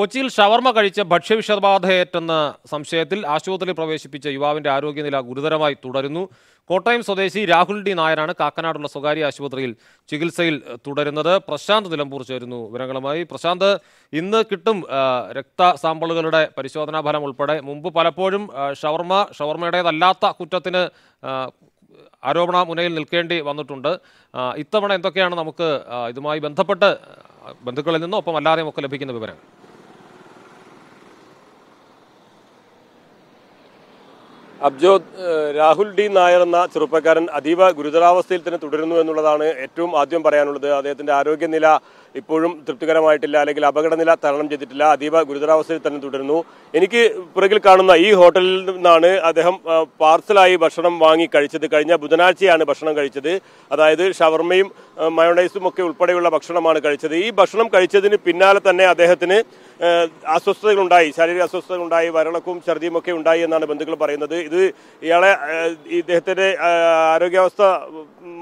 കൊച്ചിയിൽ ഷവർമ കഴിച്ച് ഭക്ഷ്യവിഷബാധയേറ്റെന്ന സംശയത്തിൽ ആശുപത്രിയിൽ പ്രവേശിപ്പിച്ച യുവാവിന്റെ ആരോഗ്യനില ഗുരുതരമായി തുടരുന്നു കോട്ടയം സ്വദേശി രാഹുൽ ഡി നായരാണ് കാക്കനാടുള്ള സ്വകാര്യ ആശുപത്രിയിൽ ചികിത്സയിൽ തുടരുന്നത് പ്രശാന്ത് നിലമ്പൂർ ചേരുന്നു വിവരങ്ങളുമായി പ്രശാന്ത് ഇന്ന് കിട്ടും രക്ത സാമ്പിളുകളുടെ പരിശോധനാ ഫലം ഉൾപ്പെടെ മുമ്പ് പലപ്പോഴും ഷവർമ ഷവർമയുടേതല്ലാത്ത കുറ്റത്തിന് ആരോപണ മുനയിൽ നിൽക്കേണ്ടി വന്നിട്ടുണ്ട് ഇത്തവണ എന്തൊക്കെയാണ് നമുക്ക് ഇതുമായി ബന്ധപ്പെട്ട് ബന്ധുക്കളിൽ നിന്നും ഒപ്പം അല്ലാതെയും ഒക്കെ ലഭിക്കുന്ന വിവരം അബ്ജോ രാഹുൽ ഡി നായർ എന്ന ചെറുപ്പക്കാരൻ അതീവ ഗുരുതരാവസ്ഥയിൽ തന്നെ തുടരുന്നു എന്നുള്ളതാണ് ഏറ്റവും ആദ്യം പറയാനുള്ളത് അദ്ദേഹത്തിന്റെ ആരോഗ്യനില ഇപ്പോഴും തൃപ്തികരമായിട്ടില്ല അല്ലെങ്കിൽ അപകടനില തരണം ചെയ്തിട്ടില്ല അതീവ ഗുരുതരാവസ്ഥയിൽ തന്നെ തുടരുന്നു എനിക്ക് പുറകിൽ കാണുന്ന ഈ ഹോട്ടലിൽ നിന്നാണ് അദ്ദേഹം പാർസലായി ഭക്ഷണം വാങ്ങി കഴിച്ചത് കഴിഞ്ഞ ബുധനാഴ്ചയാണ് ഭക്ഷണം കഴിച്ചത് അതായത് ഷവർമയും മയോണൈസും ഒക്കെ ഉൾപ്പെടെയുള്ള ഭക്ഷണമാണ് കഴിച്ചത് ഈ ഭക്ഷണം കഴിച്ചതിന് പിന്നാലെ തന്നെ അദ്ദേഹത്തിന് അസ്വസ്ഥതകളുണ്ടായി ശാരീരിക അസ്വസ്ഥതകളുണ്ടായി വരളക്കും ഛർദിയും ഒക്കെ ഉണ്ടായി എന്നാണ് ബന്ധുക്കൾ പറയുന്നത് ഇത് ഇയാളെ ഇദ്ദേഹത്തിൻ്റെ ആരോഗ്യാവസ്ഥ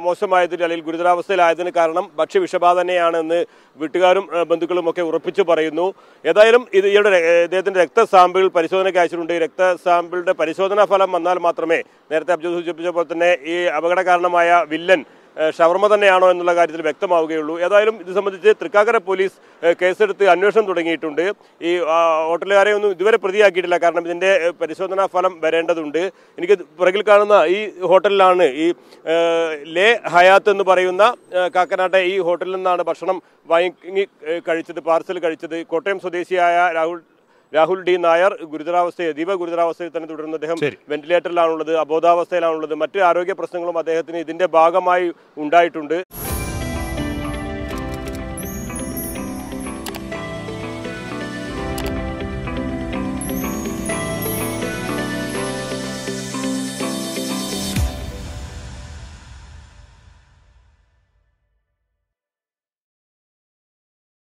മോശമായതിന് അല്ലെങ്കിൽ ഗുരുതരാവസ്ഥയിലായതിന് കാരണം ഭക്ഷ്യ തന്നെയാണ് എന്ന് വീട്ടുകാരും ബന്ധുക്കളും ഒക്കെ ഉറപ്പിച്ചു പറയുന്നു ഏതായാലും ഇത് ഇയാളുടെ ഇദ്ദേഹത്തിന്റെ രക്തസാമ്പിൾ പരിശോധനയ്ക്ക് അയച്ചിട്ടുണ്ട് രക്ത സാമ്പിളിന്റെ പരിശോധനാ ഫലം വന്നാൽ മാത്രമേ നേരത്തെ അബ്ജു സൂചിപ്പിച്ച പോലെ തന്നെ ഈ അപകട കാരണമായ വില്ലൻ ഷവർമ തന്നെയാണോ എന്നുള്ള കാര്യത്തിൽ വ്യക്തമാവുകയുള്ളൂ ഏതായാലും ഇത് സംബന്ധിച്ച് തൃക്കാക്കര പോലീസ് കേസെടുത്ത് അന്വേഷണം തുടങ്ങിയിട്ടുണ്ട് ഈ ഹോട്ടലുകാരെ ഒന്നും ഇതുവരെ പ്രതിയാക്കിയിട്ടില്ല കാരണം ഇതിൻ്റെ പരിശോധനാ ഫലം വരേണ്ടതുണ്ട് എനിക്ക് പുറകിൽ കാണുന്ന ഈ ഹോട്ടലിലാണ് ഈ ലേ ഹയാത്ത് എന്ന് പറയുന്ന കാക്കനാട്ടെ ഈ ഹോട്ടലിൽ നിന്നാണ് ഭക്ഷണം വാങ്ങി കഴിച്ചത് പാർസൽ കഴിച്ചത് കോട്ടയം സ്വദേശിയായ രാഹുൽ രാഹുൽ ഡി നായർ ഗുരുതരാവസ്ഥയെ അതീവ ഗുരുതരാവസ്ഥയിൽ തന്നെ തുടരുന്നു അദ്ദേഹം വെന്റിലേറ്ററിലാണുള്ളത് അബോധാവസ്ഥയിലാണുള്ളത് മറ്റ് ആരോഗ്യ പ്രശ്നങ്ങളും അദ്ദേഹത്തിന് ഇതിന്റെ ഭാഗമായി ഉണ്ടായിട്ടുണ്ട്